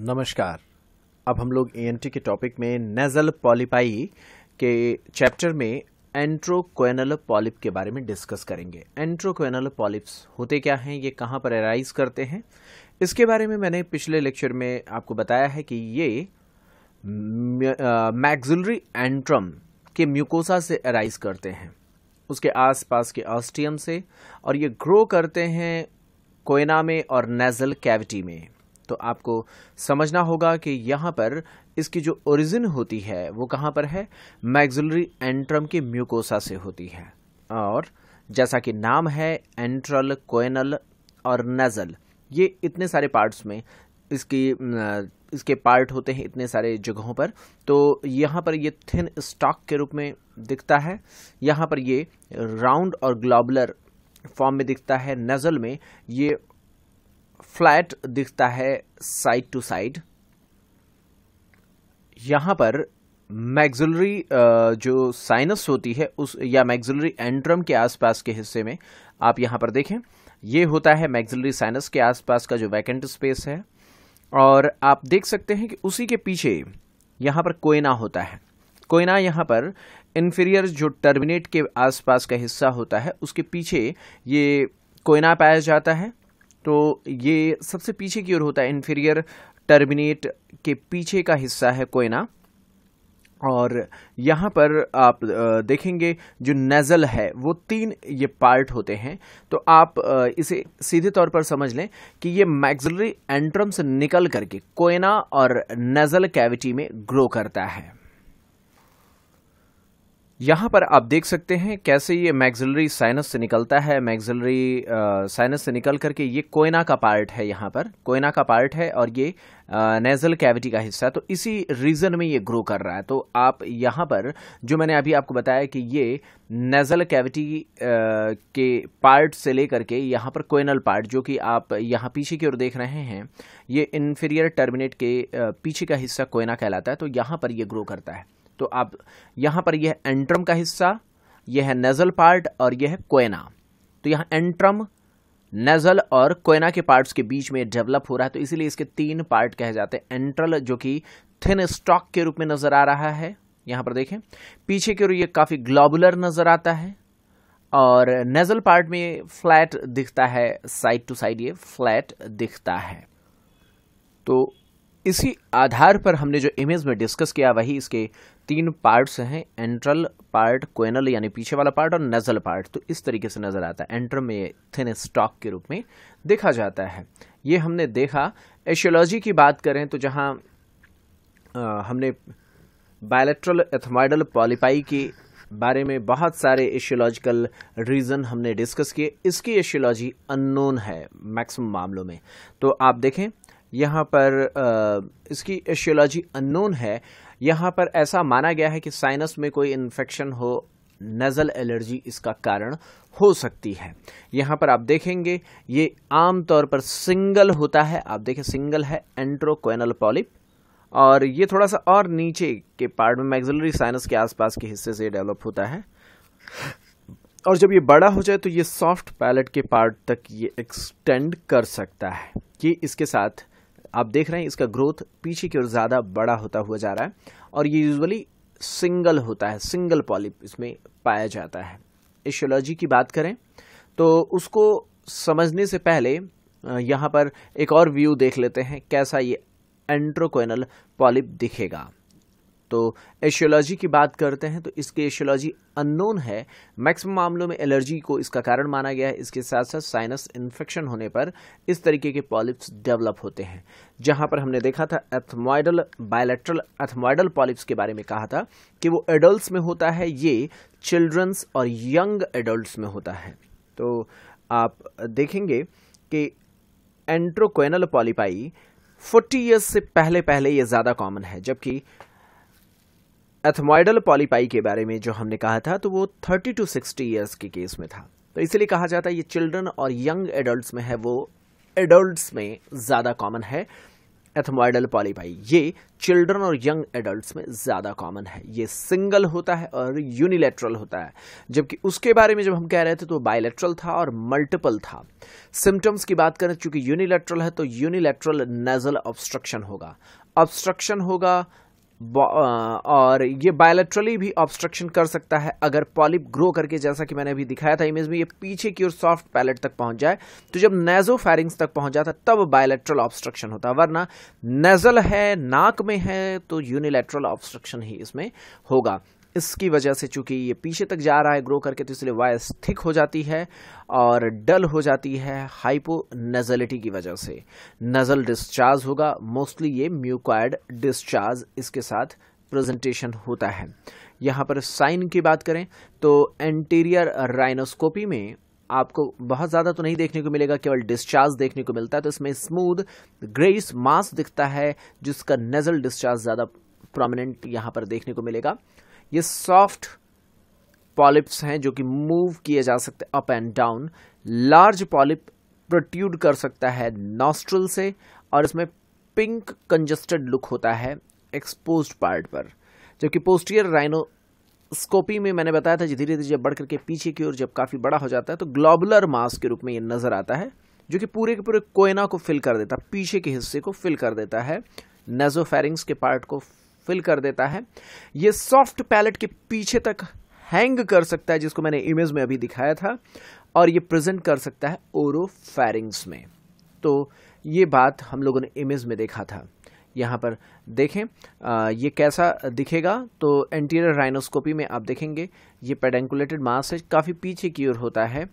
नमस्कार अब हम लोग ए के टॉपिक में नेजल पॉलिपाई के चैप्टर में एंट्रोक्वेनल पॉलिप के बारे में डिस्कस करेंगे एंट्रोक्वेनल पॉलिप्स होते क्या हैं ये कहाँ पर एराइज करते हैं इसके बारे में मैंने पिछले लेक्चर में आपको बताया है कि ये मैग्जुलरी एंट्रम के म्यूकोसा से एराइज करते हैं उसके आसपास के ऑस्टियम से और ये ग्रो करते हैं कोयना में और नेजल कैविटी में तो आपको समझना होगा कि यहाँ पर इसकी जो ओरिजिन होती है वो कहाँ पर है मैग्जुलरी एंट्रम के म्यूकोसा से होती है और जैसा कि नाम है एंट्रल कोयनल और नेजल ये इतने सारे पार्ट्स में इसकी इसके पार्ट होते हैं इतने सारे जगहों पर तो यहाँ पर ये थिन स्टॉक के रूप में दिखता है यहाँ पर ये राउंड और ग्लोबलर फॉर्म में दिखता है नज़ल में ये फ्लैट दिखता है साइड टू साइड यहां पर मैग्जुलरी जो साइनस होती है उस या मैग्जुलरी एंड्रम के आसपास के हिस्से में आप यहां पर देखें यह होता है मैग्जुलरी साइनस के आसपास का जो वैकेंट स्पेस है और आप देख सकते हैं कि उसी के पीछे यहां पर कोयना होता है कोयना यहां पर इन्फीरियर जो टर्मिनेट के आसपास का हिस्सा होता है उसके पीछे ये कोयना पाया जाता है तो ये सबसे पीछे की ओर होता है इन्फीरियर टर्मिनेट के पीछे का हिस्सा है कोयना और यहाँ पर आप देखेंगे जो नेजल है वो तीन ये पार्ट होते हैं तो आप इसे सीधे तौर पर समझ लें कि ये मैक्सिलरी एंट्रम से निकल करके कोयना और नेजल कैविटी में ग्रो करता है यहाँ पर आप देख सकते हैं कैसे ये मैगजलरी साइनस से निकलता है मैगजलरी साइनस से निकल करके ये कोयना का पार्ट है यहाँ पर कोयना का पार्ट है और ये नेजल कैविटी का हिस्सा है तो इसी रीजन में ये ग्रो कर रहा है तो आप यहाँ पर जो मैंने अभी आपको बताया कि ये नेजल कैविटी के पार्ट से लेकर के यहाँ पर कोयनल पार्ट जो कि आप यहाँ पीछे की ओर देख रहे हैं ये इन्फीरियर टर्मिनेट के पीछे का हिस्सा कोयना कहलाता है तो यहाँ पर यह ग्रो करता है तो आप यहाँ पर यह एंट्रम का हिस्सा यह है नेजल पार्ट और यह है कोयना तो यहाँ एंट्रम नेजल और कोयना के पार्ट्स के बीच में डेवलप हो रहा है तो इसीलिए इसके तीन पार्ट कहे जाते हैं एंट्रल जो कि थिन स्टॉक के रूप में नजर आ रहा है यहाँ पर देखें पीछे की ओर ये काफ़ी ग्लोबुलर नज़र आता है और नेजल पार्ट में फ्लैट दिखता है साइड टू साइड ये फ्लैट दिखता है तो इसी आधार पर हमने जो इमेज में डिस्कस किया वही इसके तीन पार्ट्स हैं एंट्रल पार्ट कोइनल यानी पीछे वाला पार्ट और नजल पार्ट तो इस तरीके से नज़र आता है एंट्रम में थिन स्टॉक के रूप में देखा जाता है ये हमने देखा एशियोलॉजी की बात करें तो जहाँ हमने बायोलेट्रल एथमाइडल पॉलीपाई के बारे में बहुत सारे एशियोलॉजिकल रीज़न हमने डिस्कस किए इसकी एशियोलॉजी अननोन है मैक्सिमम मामलों में तो आप देखें यहाँ पर आ, इसकी एशियोलॉजी अननोन है यहाँ पर ऐसा माना गया है कि साइनस में कोई इन्फेक्शन हो नज़ल एलर्जी इसका कारण हो सकती है यहाँ पर आप देखेंगे ये आमतौर पर सिंगल होता है आप देखें सिंगल है एंट्रोक्वेनल पॉलिप और ये थोड़ा सा और नीचे के पार्ट में मैगजलरी साइनस के आसपास के हिस्से से डेवलप होता है और जब ये बड़ा हो जाए तो ये सॉफ्ट पैलेट के पार्ट तक ये एक्सटेंड कर सकता है कि इसके साथ आप देख रहे हैं इसका ग्रोथ पीछे की ओर ज़्यादा बड़ा होता हुआ जा रहा है और ये यूजुअली सिंगल होता है सिंगल पॉलिप इसमें पाया जाता है एशियोलॉजी की बात करें तो उसको समझने से पहले यहाँ पर एक और व्यू देख लेते हैं कैसा ये एंट्रोकोनल पॉलिप दिखेगा तो एशियोलॉजी की बात करते हैं तो इसके एशियोलॉजी अननोन है मैक्सिमम मामलों में एलर्जी को इसका कारण माना गया है इसके साथ साथ साइनस इन्फेक्शन होने पर इस तरीके के पॉलिप्स डेवलप होते हैं जहां पर हमने देखा था एथमॉइडल बायोलेट्रल एथमॉइडल पॉलिप्स के बारे में कहा था कि वो एडल्ट में होता है ये चिल्ड्रंस और यंग एडल्ट में होता है तो आप देखेंगे कि एंट्रोक्वेनल पॉलिपाई 40 ईयर्स से पहले पहले ये ज़्यादा कॉमन है जबकि एथमॉइडल पॉलीपाई के बारे में जो हमने कहा था तो वो थर्टी टू सिक्सटी ईयर्स के केस में था तो इसलिए कहा जाता है ये चिल्ड्रन और यंग एडल्ट में है वो एडल्ट्स में ज़्यादा कॉमन है एथमॉइडल पॉलीपाई ये चिल्ड्रन और यंग एडल्ट्स में ज़्यादा कॉमन है ये सिंगल होता है और यूनिलेट्रल होता है जबकि उसके बारे में जब हम कह रहे थे तो बायोलेट्रल था और मल्टीपल था सिम्टम्स की बात करें चूंकि यूनिलेट्रल है तो यूनिलेट्रल नेजल ऑब्स्ट्रक्शन होगा ऑब्स्ट्रक्शन होगा और ये बायोलेट्रली भी ऑब्स्ट्रक्शन कर सकता है अगर पॉलिप ग्रो करके जैसा कि मैंने अभी दिखाया था इमेज में ये पीछे की ओर सॉफ्ट पैलेट तक पहुंच जाए तो जब नेजो फैरिंग्स तक पहुंच जाता तब बायोलेट्रल ऑब्स्ट्रक्शन होता वरना नेजल है नाक में है तो यूनिलेट्रल ऑब्स्ट्रक्शन ही इसमें होगा इसकी वजह से चूंकि ये पीछे तक जा रहा है ग्रो करके तो इसलिए वायर थिक हो जाती है और डल हो जाती है हाइपो नजलिटी की वजह से नज़ल डिस्चार्ज होगा मोस्टली ये म्यूकॉयड डिस्चार्ज इसके साथ प्रेजेंटेशन होता है यहाँ पर साइन की बात करें तो एंटीरियर राइनोस्कोपी में आपको बहुत ज़्यादा तो नहीं देखने को मिलेगा केवल डिस्चार्ज देखने को मिलता है तो इसमें स्मूथ ग्रेस मास दिखता है जिसका नज़ल डिस्चार्ज ज़्यादा प्रोमिनेंट यहाँ पर देखने को मिलेगा ये सॉफ्ट पॉलिप्स हैं जो कि मूव किए जा सकते हैं up and down large polyp protrude कर सकता है नॉस्ट्रल से और इसमें पिंक कंजस्टेड लुक होता है एक्सपोज पार्ट पर जबकि पोस्टियर राइनो स्कोपी में मैंने बताया था धीरे धीरे जब बढ़ करके पीछे की ओर जब काफ़ी बड़ा हो जाता है तो ग्लोबुलर मास के रूप में ये नज़र आता है जो कि पूरे के पूरे कोयना को फिल कर देता है पीछे के हिस्से को फिल कर देता है नेजोफेरिंग्स के पार्ट को फिल कर देता है ये सॉफ्ट पैलेट के पीछे तक हैंग कर सकता है जिसको मैंने इमेज में अभी दिखाया था और ये प्रेजेंट कर सकता है ओरोफेरिंग्स में तो ये बात हम लोगों ने इमेज में देखा था यहाँ पर देखें आ, ये कैसा दिखेगा तो एंटीरियर राइनोस्कोपी में आप देखेंगे ये पेडेंकुलेटेड मास है काफ़ी पीछे की ओर होता है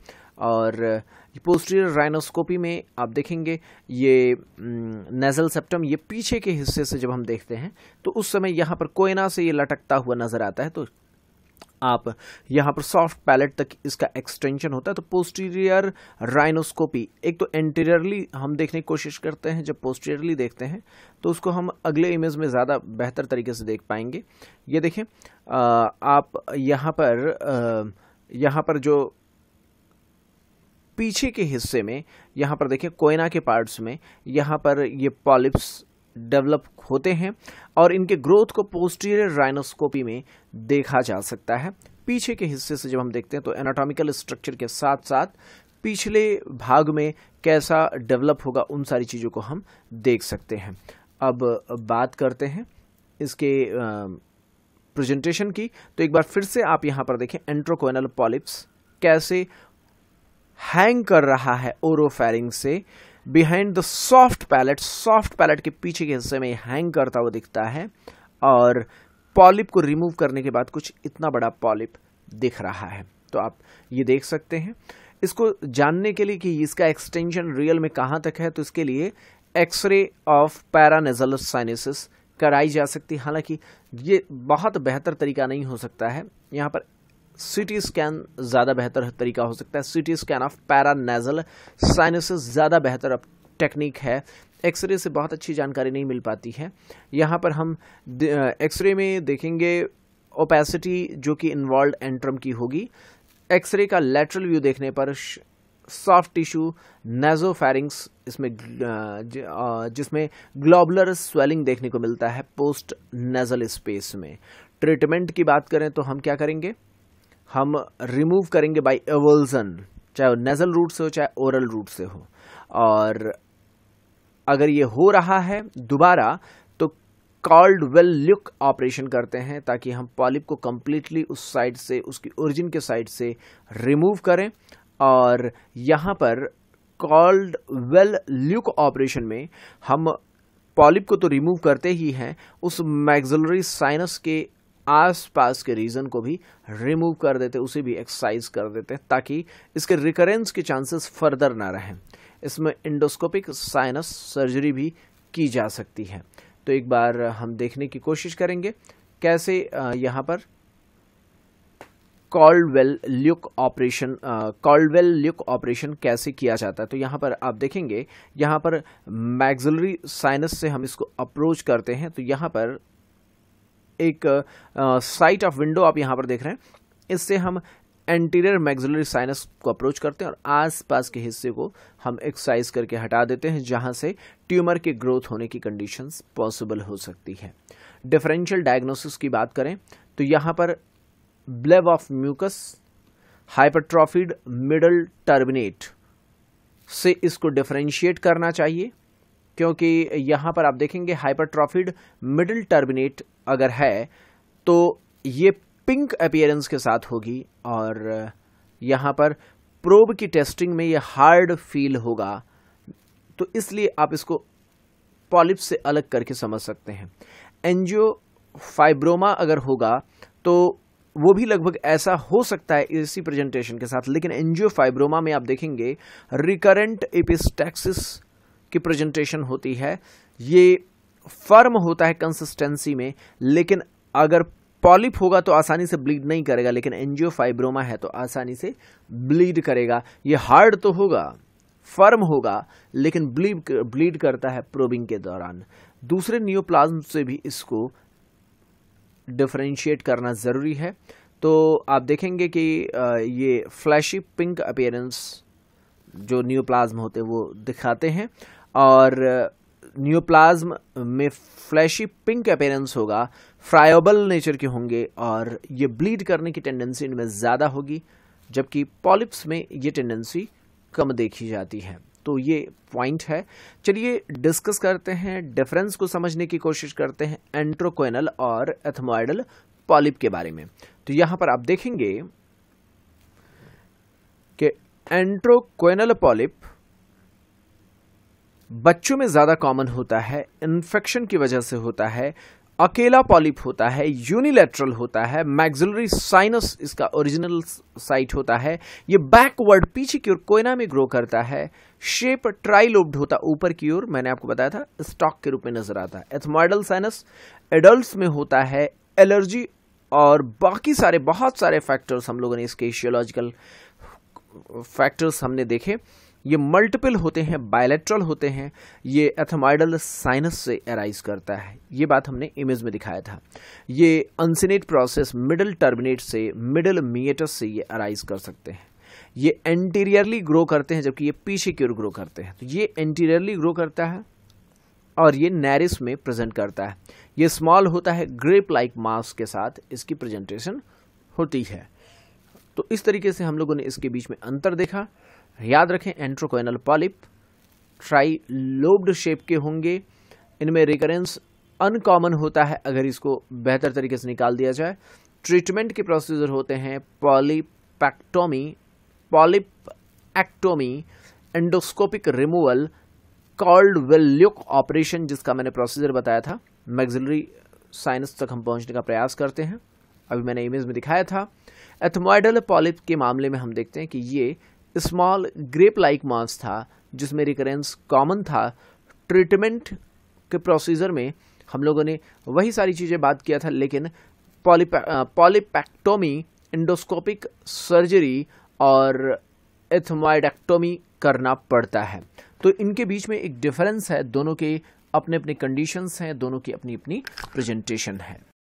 और पोस्टीरियर राइनोस्कोपी में आप देखेंगे ये नेजल सेप्टम ये पीछे के हिस्से से जब हम देखते हैं तो उस समय यहाँ पर कोयना से ये लटकता हुआ नज़र आता है तो आप यहाँ पर सॉफ्ट पैलेट तक इसका एक्सटेंशन होता है तो पोस्टीरियर राइनोस्कोपी एक तो एंटीरियरली हम देखने की कोशिश करते हैं जब पोस्टीरियरली देखते हैं तो उसको हम अगले इमेज में ज़्यादा बेहतर तरीके से देख पाएंगे ये देखें आ, आप यहाँ पर आ, यहाँ पर जो पीछे के हिस्से में यहाँ पर देखें कोयना के पार्ट्स में यहाँ पर ये पॉलिप्स डेवलप होते हैं और इनके ग्रोथ को पोस्टीरियर राइनोस्कोपी में देखा जा सकता है पीछे के हिस्से से जब हम देखते हैं तो एनाटॉमिकल स्ट्रक्चर के साथ साथ पिछले भाग में कैसा डेवलप होगा उन सारी चीज़ों को हम देख सकते हैं अब बात करते हैं इसके प्रेजेंटेशन की तो एक बार फिर से आप यहाँ पर देखें एंट्रोकोनल पॉलिप्स कैसे हैंग कर रहा है ओरोफेरिंग से behind the soft palate soft palate के पीछे के हिस्से में हैंग करता हुआ दिखता है और पॉलिप को रिमूव करने के बाद कुछ इतना बड़ा पॉलिप दिख रहा है तो आप ये देख सकते हैं इसको जानने के लिए कि इसका एक्सटेंशन रियल में कहाँ तक है तो इसके लिए एक्सरे ऑफ पैरानेजल साइनेसिस कराई जा सकती हालांकि ये बहुत बेहतर तरीका नहीं हो सकता है यहाँ पर सिटी स्कैन ज़्यादा बेहतर तरीका हो सकता है CT scan of nasal sinus ज़्यादा बेहतर अब टेक्निक है एक्सरे से बहुत अच्छी जानकारी नहीं मिल पाती है यहाँ पर हम एक्सरे में देखेंगे ओपेसिटी जो कि इन्वॉल्व एंट्रम की होगी एक्सरे का लेटरल व्यू देखने पर सॉफ्ट टिश्यू नेजोफेरिंग्स इसमें जिसमें ग्लोबलर स्वेलिंग देखने को मिलता है पोस्ट नेजल स्पेस में ट्रीटमेंट की बात करें तो हम क्या करेंगे हम रिमूव करेंगे बाय एवल्जन चाहे वो नेजल रूट से हो चाहे ओरल रूट से हो और अगर ये हो रहा है दोबारा तो कॉल्ड वेल ल्यूक ऑपरेशन करते हैं ताकि हम पॉलिप को कम्प्लीटली उस साइड से उसकी ओरिजिन के साइड से रिमूव करें और यहाँ पर कॉल्ड वेल ल्यूक ऑपरेशन में हम पॉलिप को तो रिमूव करते ही हैं उस मैग्जलरी साइनस के आसपास के रीज़न को भी रिमूव कर देते उसे भी एक्सरसाइज कर देते ताकि इसके रिकरेंस के चांसेस फर्दर ना रहें इसमें इंडोस्कोपिक साइनस सर्जरी भी की जा सकती है तो एक बार हम देखने की कोशिश करेंगे कैसे यहाँ पर Caldwell Luc operation Caldwell Luc operation कैसे किया जाता है तो यहाँ पर आप देखेंगे यहाँ पर मैग्जलरी साइनस से हम इसको अप्रोच करते हैं तो यहाँ पर एक साइट ऑफ विंडो आप यहाँ पर देख रहे हैं इससे हम एंटीरियर मैग्जुलरी साइनस को अप्रोच करते हैं और आसपास के हिस्से को हम एक्सरसाइज करके हटा देते हैं जहां से ट्यूमर के ग्रोथ होने की कंडीशंस पॉसिबल हो सकती है डिफरेंशियल डायग्नोसिस की बात करें तो यहाँ पर bleb of mucus hypertrophied middle turbinate से इसको डिफ्रेंशिएट करना चाहिए क्योंकि यहाँ पर आप देखेंगे हाइपरट्रॉफिड मिडिल टर्मिनेट अगर है तो ये पिंक अपियरेंस के साथ होगी और यहाँ पर प्रोब की टेस्टिंग में ये हार्ड फील होगा तो इसलिए आप इसको पॉलिप से अलग करके समझ सकते हैं एनजियो फाइब्रोमा अगर होगा तो वो भी लगभग ऐसा हो सकता है इसी प्रेजेंटेशन के साथ लेकिन एनजियो फाइब्रोमा में आप देखेंगे रिकरेंट एपिस्टैक्सिस की प्रेजेंटेशन होती है ये फर्म होता है कंसिस्टेंसी में लेकिन अगर पॉलिप होगा तो आसानी से ब्लीड नहीं करेगा लेकिन एनजियो फाइब्रोमा है तो आसानी से ब्लीड करेगा ये हार्ड तो होगा फर्म होगा लेकिन ब्लीड ब्लीड करता है प्रोबिंग के दौरान दूसरे न्यूप्लाज्म से भी इसको डिफ्रेंशिएट करना ज़रूरी है तो आप देखेंगे कि ये फ्लैशी पिंक अपियरेंस जो न्यूप्लाज्म होते हैं वो दिखाते हैं और न्यूप्लाज्म uh, में फ्लैशी पिंक अपेयरेंस होगा फ्रायोबल नेचर के होंगे और ये ब्लीड करने की टेंडेंसी इनमें ज़्यादा होगी जबकि पॉलिप्स में ये टेंडेंसी कम देखी जाती है तो ये पॉइंट है चलिए डिस्कस करते हैं डिफरेंस को समझने की कोशिश करते हैं एंट्रोकोनल और एथमोइडल पॉलिप के बारे में तो यहाँ पर आप देखेंगे कि एंट्रोकोनल पॉलिप बच्चों में ज़्यादा कॉमन होता है इन्फेक्शन की वजह से होता है अकेला पॉलिप होता है यूनिलेटरल होता है मैग्जुलरी साइनस इसका ओरिजिनल साइट होता है ये बैकवर्ड पीछे की ओर कोयना में ग्रो करता है शेप ट्राइलोब्ड होता ऊपर की ओर मैंने आपको बताया था स्टॉक के रूप में नजर आता है एथमॉडल साइनस एडल्ट में होता है एलर्जी और बाकी सारे बहुत सारे फैक्टर्स हम लोगों ने इसके एशियोलॉजिकल फैक्टर्स हमने देखे ये मल्टीपल होते हैं बायलेट्रल होते हैं ये एथमाइडल साइनस से एराइज करता है ये बात हमने इमेज में दिखाया था ये अनसिनेट प्रोसेस मिडल टर्मिनेट से मिडल मिएटस से ये अराइज कर सकते हैं ये एंटीरियरली ग्रो करते हैं जबकि ये पीछे की ओर ग्रो करते हैं तो ये एंटीरियरली ग्रो करता है और ये नैरिस में प्रेजेंट करता है ये स्मॉल होता है ग्रेप लाइक मास के साथ इसकी प्रेजेंटेशन होती है तो इस तरीके से हम लोगों ने इसके बीच में अंतर देखा याद रखें antrochoanal polyp trilobed shape के होंगे इनमें रिकरेंस अनकॉमन होता है अगर इसको बेहतर तरीके से निकाल दिया जाए ट्रीटमेंट के प्रोसीजर होते हैं polypectomy polypectomy endoscopic removal Caldwell Luc operation जिसका मैंने प्रोसीजर बताया था मैग्जिलरी साइनस तक हम पहुंचने का प्रयास करते हैं अभी मैंने इमेज में दिखाया था एथमोइडल पॉलिप के मामले में हम देखते हैं कि ये स्मॉल ग्रेप लाइक मास था जिसमें रिकरेंस कॉमन था ट्रीटमेंट के प्रोसीजर में हम लोगों ने वही सारी चीज़ें बात किया था लेकिन पॉलीपैक्टोमी इंडोस्कोपिक सर्जरी और एथमाइडेक्टोमी करना पड़ता है तो इनके बीच में एक डिफरेंस है दोनों के अपने अपने कंडीशंस हैं दोनों की अपनी अपनी प्रेजेंटेशन है